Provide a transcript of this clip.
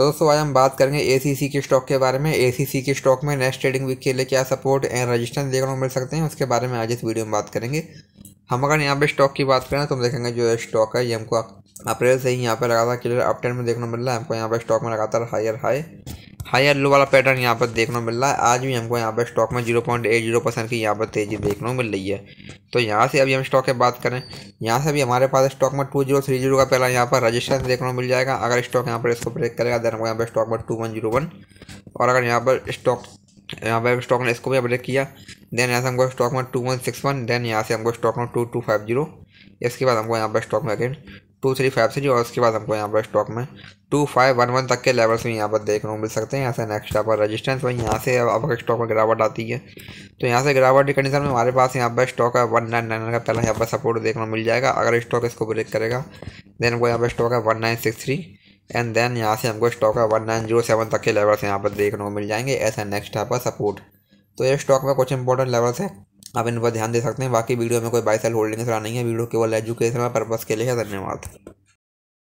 तो दोस्तों आज हम बात करेंगे ए के स्टॉक के बारे में ए के स्टॉक में नेक्स्ट ट्रेडिंग वीक के लिए क्या सपोर्ट एंड रजिस्टेंस देखने को मिल सकते हैं उसके बारे में आज इस वीडियो में बात करेंगे हम अगर यहाँ पे स्टॉक की बात करें तो हम देखेंगे जो स्टॉक है ये हमको अप्रैल से ही यहाँ पर लगातार क्लियर अपटेंड में देखने को मिल रहा है हमको यहाँ पर स्टॉक में लगातार हायर हाई हाई येलो वाला पैटर्न यहाँ पर देखने को मिल रहा है आज भी हमको यहाँ पर स्टॉक में zero point eight zero percent की यहाँ पर तेज़ी देखने को मिल रही है तो यहाँ से अभी हम स्टॉक की बात करें यहाँ से अभी हमारे पास स्टॉक में टू जीरो थ्री जीरो का पहला यहाँ पर रजिस्टेंस देखने को मिल जाएगा अगर स्टॉक यहाँ पर इसको ब्रेक करेगा देन हमको यहाँ पर स्टॉक में टू वन जीरो वन और अगर यहाँ पर स्टॉक यहाँ पर स्टॉक ने इसको भी ब्रेक किया देन यहाँ से हमको स्टॉक में two one six one then यहाँ से हमको स्टॉक में टू टू फाइव जीरो इसके बाद हमको यहाँ पर स्टॉक में again two three five three और उसके बाद हमको यहाँ पर स्टॉक में टू फाइव वन वन तक के लेवल्स भी यहाँ पर देखने को मिल सकते हैं यहाँ से नेक्स्ट यहाँ पर रजिस्टेंस वही यहाँ से अब स्टॉक में गिरावट आती है तो यहाँ से गिरावट की कंडीशन में हमारे पास यहाँ पर स्टॉक है वन नाइन नाइन का पहला यहाँ पर सपोर्ट देखने को मिल जाएगा अगर स्टॉक इसको ब्रेक करेगा देन वो यहाँ पर स्टॉक है one nine six three and then यहाँ से हमको स्टॉक है वन नाइन जीरो सेवन तक के लेवल्स यहाँ पर देखने को मिल जाएंगे ऐसा नेक्स्ट यहाँ पर सपोर्ट तो ये स्टॉक में कुछ इंपॉर्टेंट लेवल्स है आप इन पर ध्यान दे सकते हैं बाकी वीडियो में कोई सेल होल्डिंग सलाह नहीं है वीडियो केवल एजुकेशनल पर्पज़ के लिए है धन्यवाद